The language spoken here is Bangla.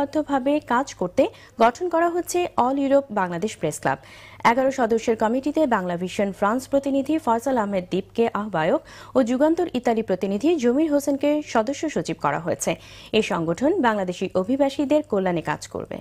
ঐক্যবদ্ধভাবে কাজ করতে গঠন করা হচ্ছে all Europe Bangladesh press club এগারো সদস্যের কমিটিতে বাংলা ভিশন ফ্রান্স প্রতিনিধি ফয়সাল আহমেদ দ্বীপকে আহ্বায়ক ও যুগান্তর ইতালি প্রতিনিধি জমির হোসেনকে সদস্য সচিব করা হয়েছে এ সংগঠন বাংলাদেশি অভিবাসীদের কল্যাণে কাজ করবে